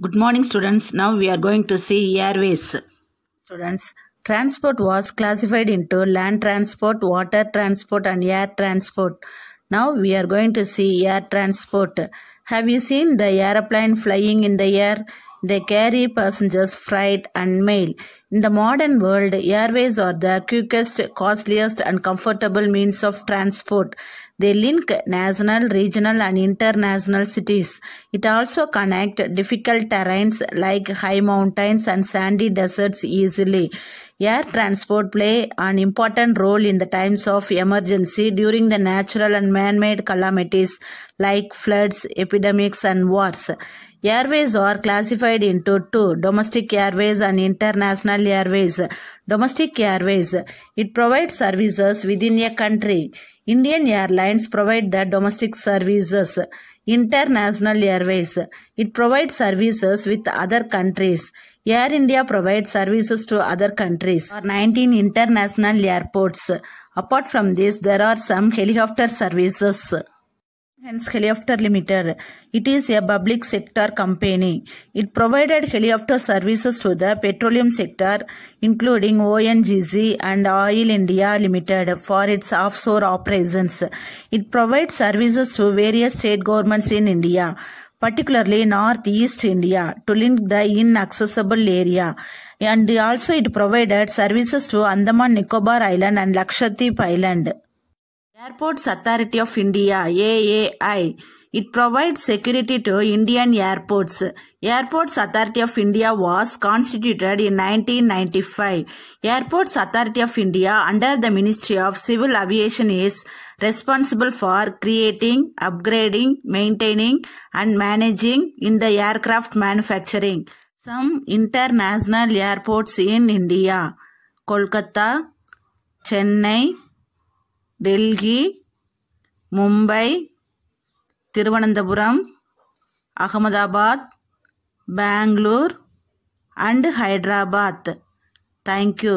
Good morning students. Now we are going to see airways. Students, transport was classified into land transport, water transport and air transport. Now we are going to see air transport. Have you seen the airplane flying in the air? They carry passengers, freight and mail. In the modern world, airways are the quickest, costliest, and comfortable means of transport. They link national, regional, and international cities. It also connects difficult terrains like high mountains and sandy deserts easily. Air transport play an important role in the times of emergency during the natural and man-made calamities like floods, epidemics and wars. Airways are classified into two, domestic airways and international National Airways, Domestic Airways. It provides services within a country. Indian Airlines provide the domestic services. International Airways. It provides services with other countries. Air India provides services to other countries 19 international airports. Apart from this, there are some helicopter services hence helicopter limited it is a public sector company it provided helicopter services to the petroleum sector including ongc and oil india limited for its offshore operations it provides services to various state governments in india particularly northeast india to link the inaccessible area and also it provided services to andaman nicobar island and lakshadweep island Airports Authority of India AAI it provides security to Indian airports. Airports Authority of India was constituted in 1995. Airports Authority of India under the Ministry of Civil Aviation is responsible for creating, upgrading, maintaining and managing in the aircraft manufacturing. Some international airports in India. Kolkata, Chennai, Delhi Mumbai Thiruvananthapuram Ahmedabad Bangalore and Hyderabad thank you